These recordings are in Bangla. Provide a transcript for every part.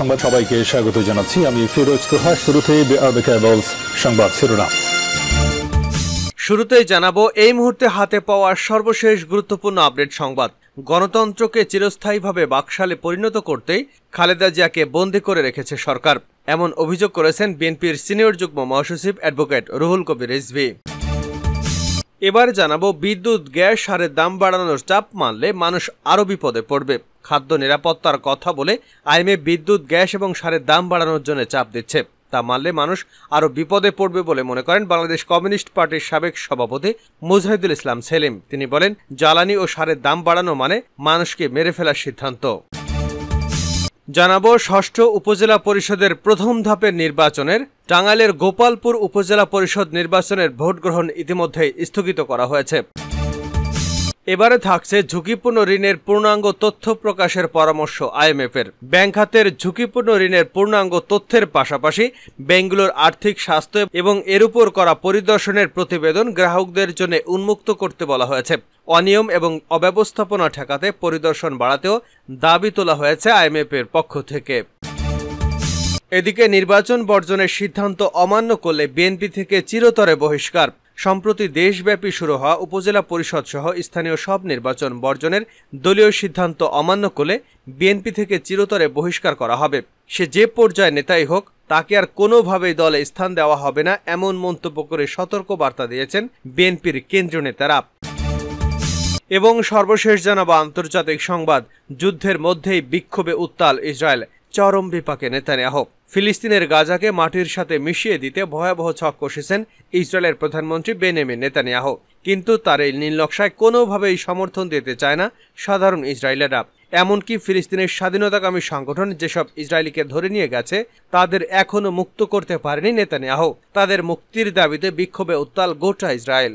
সংবাদ সবাইকে স্বাগত জানাচ্ছি আমি ফিরোজ তোহা শুরুতে সংবাদ শিরোনাম শুরুতেই জানাবো এই মুহূর্তে হাতে পাওয়া সর্বশেষ গুরুত্বপূর্ণ আপডেট সংবাদ গণতন্ত্রকে চিরস্থায়ীভাবে বাকশালে পরিণত করতেই খালেদা জিয়াকে বন্দী করে রেখেছে সরকার এমন অভিযোগ করেছেন বিএনপির সিনিয়র যুগ্ম মহাসচিব অ্যাডভোকেট রুহুল কবির রিজভি এবার জানাবো বিদ্যুৎ গ্যাস হারের দাম বাড়ানোর চাপ মানলে মানুষ আরও বিপদে পড়বে খাদ্য নিরাপত্তার কথা বলে আইমে বিদ্যুৎ গ্যাস এবং সারের দাম বাড়ানোর জন্য চাপ দিচ্ছে তা মানলে মানুষ আরও বিপদে পড়বে বলে মনে করেন বাংলাদেশ কমিউনিস্ট পার্টির সাবেক সভাপতি মুজাহিদুল ইসলাম সেলিম তিনি বলেন জ্বালানি ও সারের দাম বাড়ানো মানে মানুষকে মেরে ফেলার সিদ্ধান্ত জানাবো ষষ্ঠ উপজেলা পরিষদের প্রথম ধাপের নির্বাচনের টাঙ্গাইলের গোপালপুর উপজেলা পরিষদ নির্বাচনের ভোটগ্রহণ ইতিমধ্যেই স্থগিত করা হয়েছে এবারে থাকছে ঝুঁকিপূর্ণ ঋণের পূর্ণাঙ্গ তথ্য প্রকাশের পরামর্শ আইএমএফের ব্যাংক খাতের ঝুঁকিপূর্ণ ঋণের পূর্ণাঙ্গ তথ্যের পাশাপাশি ব্যাংকগুলোর আর্থিক স্বাস্থ্য এবং এর উপর করা পরিদর্শনের প্রতিবেদন গ্রাহকদের জন্য উন্মুক্ত করতে বলা হয়েছে অনিয়ম এবং অব্যবস্থাপনা ঠেকাতে পরিদর্শন বাড়াতেও দাবি তোলা হয়েছে আইএমএফের পক্ষ থেকে এদিকে নির্বাচন বর্জনের সিদ্ধান্ত অমান্য করলে বিএনপি থেকে চিরতরে বহিষ্কার সম্প্রতি দেশব্যাপী শুরু হওয়া উপজেলা পরিষদ সহ স্থানীয় সব নির্বাচন বর্জনের দলীয় সিদ্ধান্ত অমান্য করলে বিএনপি থেকে চিরতরে বহিষ্কার করা হবে সে যে পর্যায়ে নেতাই হোক তাকে আর কোনোভাবেই দলে স্থান দেওয়া হবে না এমন মন্তব্য করে সতর্ক বার্তা দিয়েছেন বিএনপির কেন্দ্রীয় নেতারা এবং সর্বশেষ জানাবো আন্তর্জাতিক সংবাদ যুদ্ধের মধ্যেই বিক্ষোভে উত্তাল ইসরায়েল চরম বিপাকে নেতানিয়াহ ফিলিস্তিনের গাজাকে মাটির সাথে মিশিয়ে দিতে ভয়াবহ ছক কষেছেন ইসরায়েলের প্রধানমন্ত্রী বেনেমে নেতানিয়াহ কিন্তু তার এই নীলনকশায় কোনোভাবেই সমর্থন দিতে চায় না সাধারণ ইসরায়েলেরা এমনকি ফিলিস্তিনের স্বাধীনতাকামী সংগঠন যেসব ইসরায়েলিকে ধরে নিয়ে গেছে তাদের এখনও মুক্ত করতে পারেনি নেতানিয়াহ তাদের মুক্তির দাবিতে বিক্ষোভে উত্তাল গোটা ইসরায়েল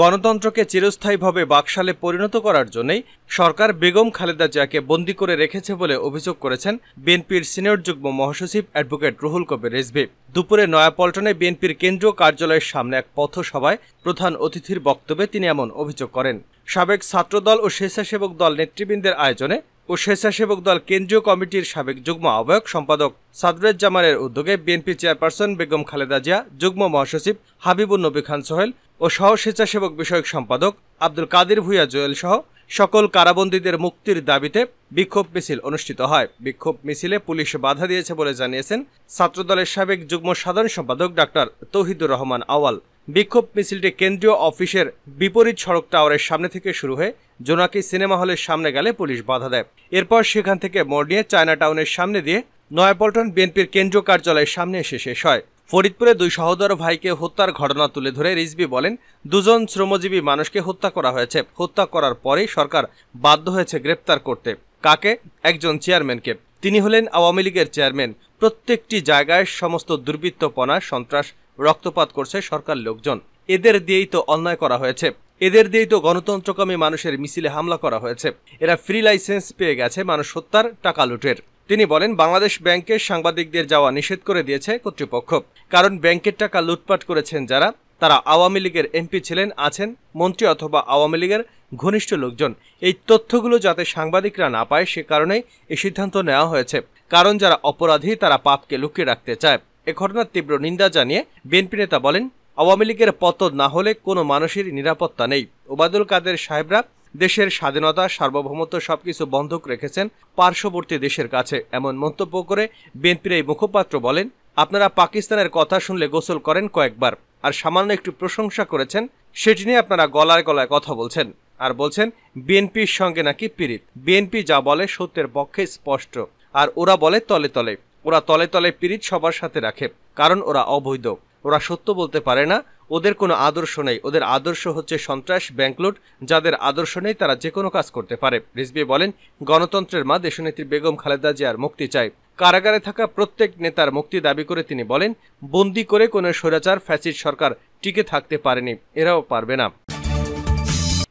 গণতন্ত্রকে চিরস্থায়ীভাবে বাকশালে পরিণত করার জন্যই সরকার বেগম খালেদা জিয়াকে বন্দি করে রেখেছে বলে অভিযোগ করেছেন বিএনপির সিনিয়র যুগ্ম মহাসচিব অ্যাডভোকেট রুহুল কবির রেজভি দুপুরে নয়াপল্টনে বিএনপির কেন্দ্রীয় কার্যালয়ের সামনে এক পথসভায় প্রধান অতিথির বক্তব্যে তিনি এমন অভিযোগ করেন সাবেক ছাত্রদল ও স্বেচ্ছাসেবক দল নেতৃবৃন্দের আয়োজনে ও স্বেচ্ছাসেবক দল কেন্দ্রীয় কমিটির সাবেক যুগ্ম আহ্বায়ক সম্পাদক সাদরেজ জামানের উদ্যোগে বিএনপি চেয়ারপারসন বেগম খালেদা জিয়া যুগ্ম মহাসচিব হাবিবুল নবী খান সোহেল ও সহ স্বেচ্ছাসেবক বিষয়ক সম্পাদক আব্দুল কাদির ভুইয়া জোয়েল সহ সকল কারাবন্দীদের মুক্তির দাবিতে বিক্ষোভ মিছিল অনুষ্ঠিত হয় বিক্ষোভ মিছিলে পুলিশ বাধা দিয়েছে বলে জানিয়েছেন ছাত্রদলের সাবেক যুগ্ম সাধারণ সম্পাদক ডাক্তার তৌহিদুর রহমান আওয়াল বিক্ষোভ মিছিলটি কেন্দ্রীয় অফিসের বিপরীত সড়ক টাওয়ারের সামনে থেকে শুরু হয়ে জোনাকি সিনেমা হলের সামনে গেলে পুলিশ বাধা দেয় এরপর সেখান থেকে মোড় নিয়ে চায়না টাউনের সামনে দিয়ে নয়াপল্টন বিএনপির কেন্দ্রীয় কার্যালয়ের সামনে এসে শেষ হয় ফরিদপুরে দুই সহোদর ভাইকে হত্যার ঘটনা তুলে ধরে রিজবি বলেন দুজন শ্রমজীবী মানুষকে হত্যা করা হয়েছে হত্যা করার পরেই সরকার বাধ্য হয়েছে গ্রেপ্তার করতে কাকে একজন চেয়ারম্যানকে তিনি হলেন আওয়ামী লীগের চেয়ারম্যান প্রত্যেকটি জায়গায় সমস্ত দুর্বৃত্তপনা সন্ত্রাস রক্তপাত করছে সরকার লোকজন এদের দিয়েই তো অন্যায় করা হয়েছে এদের দিয়েই তো গণতন্ত্রকামী মানুষের মিছিলে হামলা করা হয়েছে এরা ফ্রি লাইসেন্স পেয়ে গেছে মানুষ হত্যার টাকা লুটের তিনি বলেন বাংলাদেশ ব্যাংকে সাংবাদিকদের যাওয়া নিষেধ করে দিয়েছে কর্তৃপক্ষ কারণ ব্যাংকের টাকা লুটপাট করেছেন যারা তারা আওয়ামী লীগের এমপি ছিলেন আছেন মন্ত্রী অথবা আওয়ামী লীগের ঘনিষ্ঠ লোকজন এই তথ্যগুলো যাতে সাংবাদিকরা না পায় সে কারণেই এই সিদ্ধান্ত নেওয়া হয়েছে কারণ যারা অপরাধী তারা পাপকে লুকিয়ে রাখতে চায় এ ঘটনার তীব্র নিন্দা জানিয়ে বিএনপি নেতা বলেন আওয়ামী লীগের পতন না হলে কোনো মানুষের নিরাপত্তা নেই ওবায়দুল কাদের সাহেবরা দেশের স্বাধীনতা সার্বভৌমত্ব সবকিছু বন্ধক রেখেছেন পার্শ্ববর্তী দেশের কাছে এমন মন্তব্য করে বিএনপির এই মুখপাত্র বলেন আপনারা পাকিস্তানের কথা শুনলে গোসল করেন কয়েকবার আর সামান্য একটু প্রশংসা করেছেন সেটি নিয়ে আপনারা গলায় গলায় কথা বলছেন আর বলছেন বিএনপির সঙ্গে নাকি পীড়িত বিএনপি যা বলে সত্যের পক্ষে স্পষ্ট আর ওরা বলে তলে তলে ওরা তলে তলে পীড়িত সবার সাথে রাখে কারণ ওরা অবৈধ ওরা সত্য বলতে পারে না ওদের কোনো আদর্শ নেই ওদের আদর্শ হচ্ছে সন্ত্রাস ব্যাংকলুট যাদের আদর্শ নেই তারা যে কোনো কাজ করতে পারে রিজবি বলেন গণতন্ত্রের মা দেশনেত্রী বেগম খালেদা জিয়ার মুক্তি চায় কারাগারে থাকা প্রত্যেক নেতার মুক্তি দাবি করে তিনি বলেন বন্দি করে কোনো স্বৈরাচার ফ্যাসিড সরকার টিকে থাকতে পারেনি এরাও পারবে না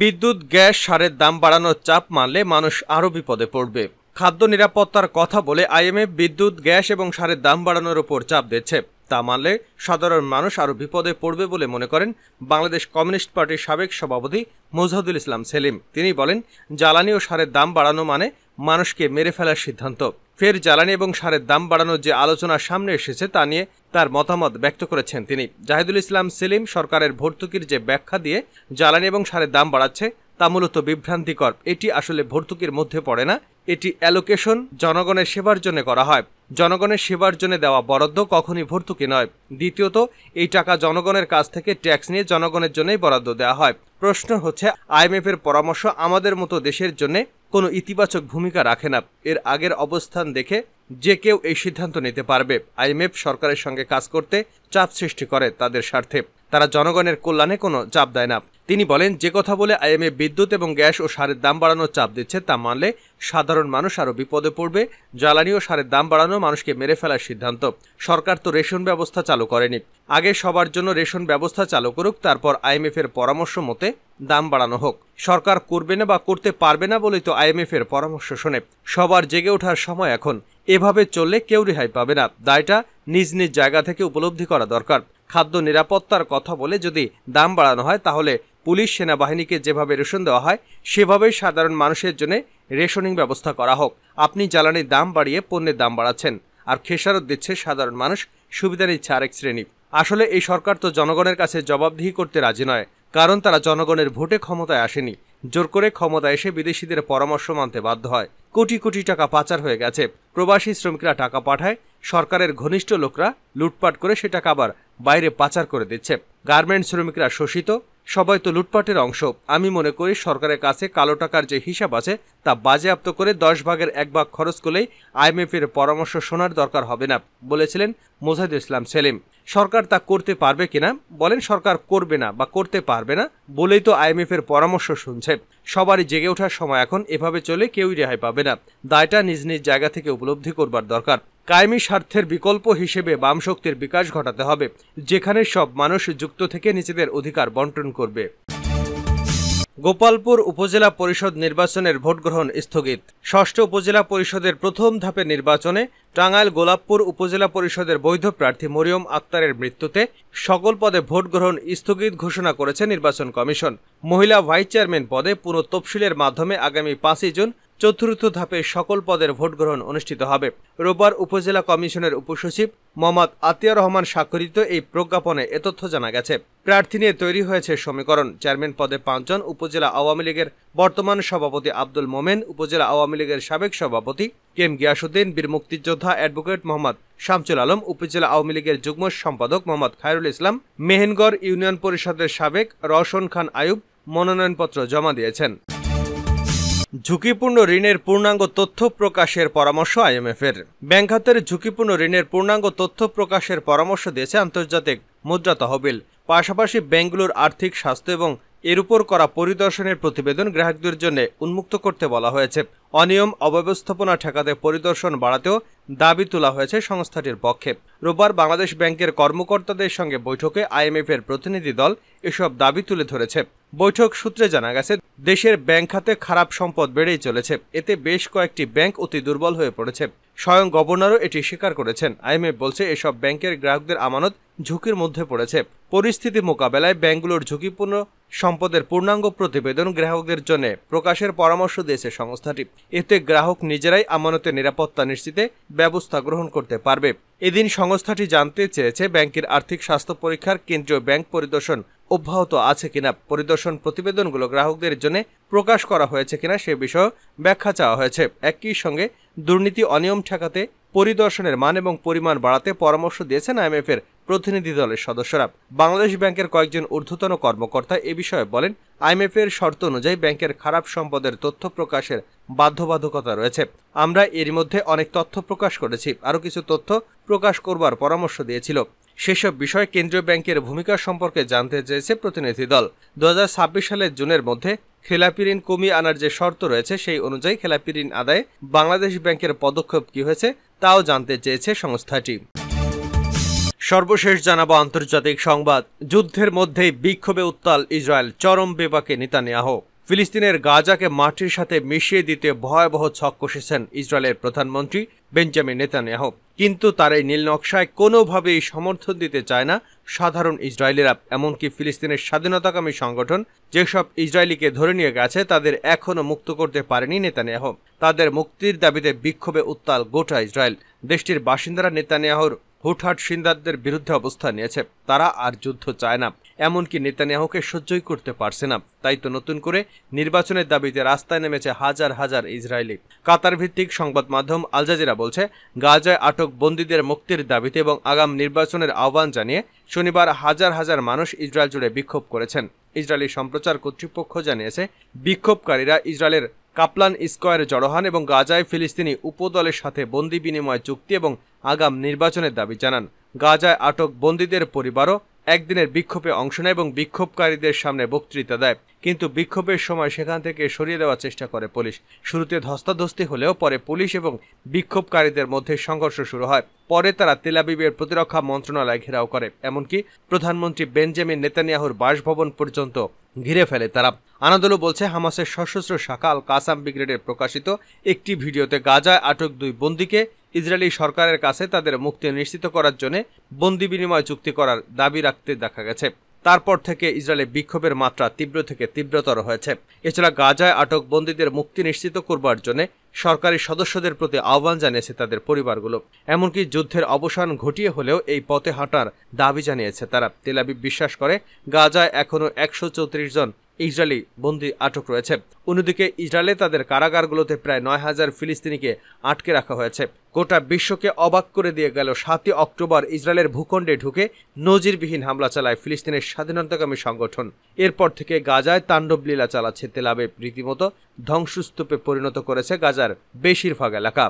বিদ্যুৎ গ্যাস সারের দাম বাড়ানোর চাপ মানলে মানুষ আরও বিপদে পড়বে খাদ্য নিরাপত্তার কথা বলে আইএমএফ বিদ্যুৎ গ্যাস এবং সারের দাম বাড়ানোর ওপর চাপ দিচ্ছে তা মানলে সাধারণ মানুষ আরও বিপদে পড়বে বলে মনে করেন বাংলাদেশ কমিউনিস্ট পার্টির সাবেক সভাপতি মুজাহুদুল ইসলাম সেলিম তিনি বলেন জ্বালানি ও সারের দাম বাড়ানো মানে মানুষকে মেরে ফেলার সিদ্ধান্ত ফের জ্বালানি এবং সারের দাম বাড়ানোর যে আলোচনা সামনে এসেছে তা নিয়ে তার মতামত ব্যক্ত করেছেন তিনি জাহিদুল ইসলাম সেলিম সরকারের ভর্তুকির যে ব্যাখ্যা দিয়ে জ্বালানি এবং সারের দাম বাড়াচ্ছে তা মূলত বিভ্রান্তিকর এটি আসলে ভর্তুকির মধ্যে পড়ে না এটি অ্যালোকেশন জনগণের সেবার জন্য করা হয় জনগণের সেবার জন্য দেওয়া বরাদ্দ কখনই ভর্তুকি নয় দ্বিতীয়ত এই টাকা জনগণের কাছ থেকে ট্যাক্স নিয়ে জনগণের জন্যই বরাদ্দ দেওয়া হয় প্রশ্ন হচ্ছে এর পরামর্শ আমাদের মতো দেশের জন্য কোনো ইতিবাচক ভূমিকা রাখে না এর আগের অবস্থান দেখে যে কেউ এই সিদ্ধান্ত নিতে পারবে আইএমএফ সরকারের সঙ্গে কাজ করতে চাপ সৃষ্টি করে তাদের স্বার্থে তারা জনগণের কল্যাণে কোনো চাপ দেয় না তিনি বলেন যে কথা বলে আইএমএ বিদ্যুৎ এবং গ্যাস ও সারের দাম বাড়ানোর চাপ দিচ্ছে তা মানলে সাধারণ মানুষ আরও বিপদে পড়বে জ্বালানি ও সারের দাম বাড়ানো মানুষকে মেরে ফেলার সিদ্ধান্ত সরকার তো রেশন ব্যবস্থা চালু করেনি আগে সবার জন্য রেশন ব্যবস্থা চালু করুক তারপর আইএমএফের পরামর্শ মতে দাম বাড়ানো হোক সরকার করবে না বা করতে পারবে না বলেই তো আইএমএফের পরামর্শ শোনে সবার জেগে ওঠার সময় এখন এভাবে চললে কেউ রেহাই পাবে না দায়টা নিজ নিজ জায়গা থেকে উপলব্ধি করা দরকার খাদ্য নিরাপত্তার কথা বলে যদি দাম বাড়ানো হয় তাহলে পুলিশ সেনাবাহিনীকে যেভাবে রেশন দেওয়া হয় সেভাবেই সাধারণ মানুষের জন্য রেশনিং ব্যবস্থা করা হোক আপনি জ্বালানির দাম বাড়িয়ে পণ্যের দাম বাড়াচ্ছেন আর খেসারত দিচ্ছে সাধারণ মানুষ সুবিধা নিচ্ছে আরেক শ্রেণী আসলে এই সরকার তো জনগণের কাছে জবাবদিহি করতে রাজি নয় কারণ তারা জনগণের ভোটে ক্ষমতায় আসেনি জোর করে ক্ষমতা এসে বিদেশিদের পরামর্শ মানতে বাধ্য হয় কোটি কোটি টাকা পাচার হয়ে গেছে প্রবাসী শ্রমিকরা টাকা পাঠায় সরকারের ঘনিষ্ঠ লোকরা লুটপাট করে সে টাকা আবার বাইরে পাচার করে দিচ্ছে গার্মেন্ট শ্রমিকরা শোষিত সবাই তো লুটপাটের অংশ আমি মনে করি সরকারের কাছে কালো টাকার যে হিসাব আছে তা বাজেয়াপ্ত করে দশ ভাগের এক ভাগ খরচ করলেই আইএমএফের পরামর্শ শোনার দরকার হবে না বলেছিলেন মোজাহিদুল ইসলাম সেলিম সরকার তা করতে পারবে কিনা বলেন সরকার করবে না বা করতে পারবে না বলেই তো আইএমএফের পরামর্শ শুনছে সবারই জেগে ওঠার সময় এখন এভাবে চলে কেউই রেহাই পাবে না দায়টা নিজ নিজ জায়গা থেকে উপলব্ধি করবার দরকার কায়েমি স্বার্থের বিকল্প হিসেবে বাম শক্তির বিকাশ ঘটাতে হবে যেখানে সব মানুষ যুক্ত থেকে নিজেদের অধিকার বন্টন করবে গোপালপুর উপজেলা পরিষদ নির্বাচনের ভোটগ্রহণ স্থগিত ষষ্ঠ উপজেলা পরিষদের প্রথম ধাপের নির্বাচনে টাঙ্গাইল গোলাপপুর উপজেলা পরিষদের বৈধ প্রার্থী মরিয়ম আক্তারের মৃত্যুতে সকল পদে ভোট গ্রহণ স্থগিত ঘোষণা করেছে নির্বাচন কমিশন মহিলা ভাইস চেয়ারম্যান পদে পুনঃ তফসিলের মাধ্যমে আগামী পাঁচই জুন চতুর্থ ধাপে সকল পদের ভোট গ্রহণ অনুষ্ঠিত হবে রোববার উপজেলা কমিশনের উপসচিব মোহাম্মদ আতিয়া রহমান স্বাক্ষরিত এই প্রজ্ঞাপনে এ তথ্য জানা গেছে প্রার্থী নিয়ে তৈরি হয়েছে সমীকরণ চেয়ারম্যান পদে পাঁচজন উপজেলা আওয়ামী লীগের বর্তমান সভাপতি আব্দুল মোমেন উপজেলা আওয়ামী লীগের সাবেক সভাপতি কেম গিয়াসুদ্দিন বীর মুক্তিযোদ্ধা অ্যাডভোকেট মোহাম্মদ শামচুল আলম উপজেলা আওয়ামী লীগের যুগ্ম সম্পাদক মোহাম্মদ খায়রুল ইসলাম মেহেনগড় ইউনিয়ন পরিষদের সাবেক রওশন খান আয়ুব মনোনয়নপত্র জমা দিয়েছেন ঝুঁকিপূর্ণ ঋণের পূর্ণাঙ্গ তথ্য প্রকাশের পরামর্শ আইএমএফের ব্যাংক খাতের ঝুঁকিপূর্ণ ঋণের পূর্ণাঙ্গ তথ্য প্রকাশের পরামর্শ দিয়েছে আন্তর্জাতিক মুদ্রা তহবিল পাশাপাশি ব্যাংকগুলোর আর্থিক স্বাস্থ্য এবং এর উপর করা পরিদর্শনের প্রতিবেদন গ্রাহকদের জন্য উন্মুক্ত করতে বলা হয়েছে অনিয়ম অব্যবস্থাপনা ঠেকাতে পরিদর্শন বাড়াতেও দাবি তোলা হয়েছে সংস্থাটির পক্ষে রোববার বাংলাদেশ ব্যাংকের কর্মকর্তাদের সঙ্গে বৈঠকে আইএমএফের প্রতিনিধি দল এসব দাবি তুলে ধরেছে বৈঠক সূত্রে জানা গেছে দেশের ব্যাংক খাতে খারাপ সম্পদ বেড়েই চলেছে এতে বেশ কয়েকটি ব্যাংক অতি দুর্বল হয়ে পড়েছে স্বয়ং গভর্নরও এটি স্বীকার করেছেন আইএমএফ বলছে এসব ব্যাংকের গ্রাহকদের আমানত ঝুঁকির মধ্যে পড়েছে পরিস্থিতি মোকাবেলায় ব্যাংকগুলোর ঝুঁকিপূর্ণ সম্পদের পূর্ণাঙ্গ প্রতিবেদন গ্রাহকদের জন্য প্রকাশের পরামর্শ দিয়েছে সংস্থাটি এতে গ্রাহক নিজেরাই আমানতের নিরাপত্তা নিশ্চিতে ব্যবস্থা গ্রহণ করতে পারবে এদিন সংস্থাটি জানতে চেয়েছে ব্যাংকের আর্থিক স্বাস্থ্য পরীক্ষার কেন্দ্রীয় ব্যাংক পরিদর্শন অব্যাহত আছে কিনা পরিদর্শন প্রতিবেদনগুলো গ্রাহকদের জন্য প্রকাশ করা হয়েছে কিনা সে বিষয়ে ব্যাখ্যা চাওয়া হয়েছে একই সঙ্গে দুর্নীতি অনিয়ম ঠেকাতে পরিদর্শনের মান এবং পরিমাণ বাড়াতে পরামর্শ দিয়েছেন আইএমএফের প্রতিনিধি দলের সদস্যরা বাংলাদেশ ব্যাংকের কয়েকজন ঊর্ধ্বতন কর্মকর্তা এ বিষয়ে বলেন আইএমএফের শর্ত অনুযায়ী ব্যাংকের খারাপ সম্পদের তথ্য প্রকাশের বাধ্যবাধকতা রয়েছে আমরা এর মধ্যে অনেক তথ্য প্রকাশ করেছি আরও কিছু তথ্য প্রকাশ করবার পরামর্শ দিয়েছিল সেসব বিষয়ে কেন্দ্রীয় ব্যাংকের ভূমিকা সম্পর্কে জানতে চেয়েছে প্রতিনিধি দল দু সালের জুনের মধ্যে খেলাপি ঋণ কমিয়ে আনার যে শর্ত রয়েছে সেই অনুযায়ী খেলাপি ঋণ আদায় বাংলাদেশ ব্যাংকের পদক্ষেপ কি হয়েছে তাও জানতে চেয়েছে সংস্থাটি সর্বশেষ জানাবো আন্তর্জাতিক সংবাদ যুদ্ধের মধ্যেই বিক্ষোভে উত্তাল ইসরায়েল চরম বিপাকে নেতানিয়াহ ফিলিস্তিনের গাজাকে মাটির সাথে মিশিয়ে দিতে ভয়াবহ ছক কষেছেন ইসরায়েলের প্রধানমন্ত্রী বেঞ্জামিন নেতানিয়াহু কিন্তু তার এই নকশায় কোনোভাবেই সমর্থন দিতে চায় না সাধারণ ইসরায়েলিরা এমনকি ফিলিস্তিনের স্বাধীনতাকামী সংগঠন যেসব ইসরায়েলিকে ধরে নিয়ে গেছে তাদের এখনও মুক্ত করতে পারেনি নেতানিয়াহু তাদের মুক্তির দাবিতে বিক্ষোভে উত্তাল গোটা ইসরায়েল দেশটির বাসিন্দারা নেতানিয়াহুর হুটহাট সিন্দারদের বিরুদ্ধে অবস্থান নিয়েছে তারা আর যুদ্ধ চায় না এমনকি নেতানিয়াহুকে সহ্যই করতে পারছে না তাই তো নতুন করে নির্বাচনের দাবিতে রাস্তায় নেমেছে হাজার হাজার ইসরায়েলি কাতার ভিত্তিক সংবাদ মাধ্যম আলজাজিরা বলছে গাজায় আটক বন্দীদের মুক্তির দাবিতে এবং আগাম নির্বাচনের আহ্বান জানিয়ে শনিবার হাজার হাজার মানুষ ইসরায়েল জুড়ে বিক্ষোভ করেছেন ইসরায়েলি সম্প্রচার কর্তৃপক্ষ জানিয়েছে বিক্ষোভকারীরা ইসরায়েলের কাপলান স্কোয়ারে জড়ো হন এবং গাজায় ফিলিস্তিনি উপদলের সাথে বন্দি বিনিময় চুক্তি এবং আগাম নির্বাচনের দাবি জানান গাজায় আটক বন্দীদের পরিবারও একদিনের বিক্ষোভে অংশ নেয় এবং বিক্ষোভকারীদের সামনে বক্তৃতা দেয় কিন্তু বিক্ষোভের সময় সেখান থেকে সরিয়ে দেওয়ার চেষ্টা করে পুলিশ শুরুতে ধস্তাধস্তি হলেও পরে পুলিশ এবং বিক্ষোভকারীদের মধ্যে সংঘর্ষ শুরু হয় পরে তারা তেলাবিবের প্রতিরক্ষা মন্ত্রণালয় ঘেরাও করে এমনকি প্রধানমন্ত্রী বেঞ্জামিন নেতানিয়াহুর বাসভবন পর্যন্ত ঘিরে ফেলে তারা আনাদলু বলছে হামাসের সশস্ত্র শাখা আল কাসাম ব্রিগেডের প্রকাশিত একটি ভিডিওতে গাজায় আটক দুই বন্দীকে ইসরায়েলি সরকারের কাছে তাদের মুক্তি নিশ্চিত করার জন্য বন্দি বিনিময় চুক্তি করার দাবি রাখতে দেখা গেছে তারপর থেকে ইসরায়েলের বিক্ষোভের মাত্রা তীব্র থেকে তীব্রতর হয়েছে এছাড়া গাজায় আটক বন্দীদের মুক্তি নিশ্চিত করবার জন্য সরকারি সদস্যদের প্রতি আহ্বান জানিয়েছে তাদের পরিবারগুলো এমনকি যুদ্ধের অবসান ঘটিয়ে হলেও এই পথে হাঁটার দাবি জানিয়েছে তারা তেলাবি বিশ্বাস করে গাজায় এখনও একশো জন ইসরায়েলি বন্দী আটক রয়েছে অন্যদিকে ইসরায়েলে তাদের কারাগারগুলোতে প্রায় নয় হাজার ফিলিস্তিনিকে আটকে রাখা হয়েছে গোটা বিশ্বকে অবাক করে দিয়ে গেল সাতই অক্টোবর ইসরায়েলের ভূখণ্ডে ঢুকে নজিরবিহীন হামলা চালায় ফিলিস্তিনের স্বাধীনতাকামী সংগঠন এরপর থেকে গাজায় তাণ্ডব লীলা চালাচ্ছে তেলাবে রীতিমতো ধ্বংসস্তূপে পরিণত করেছে গাজার বেশিরভাগ এলাকা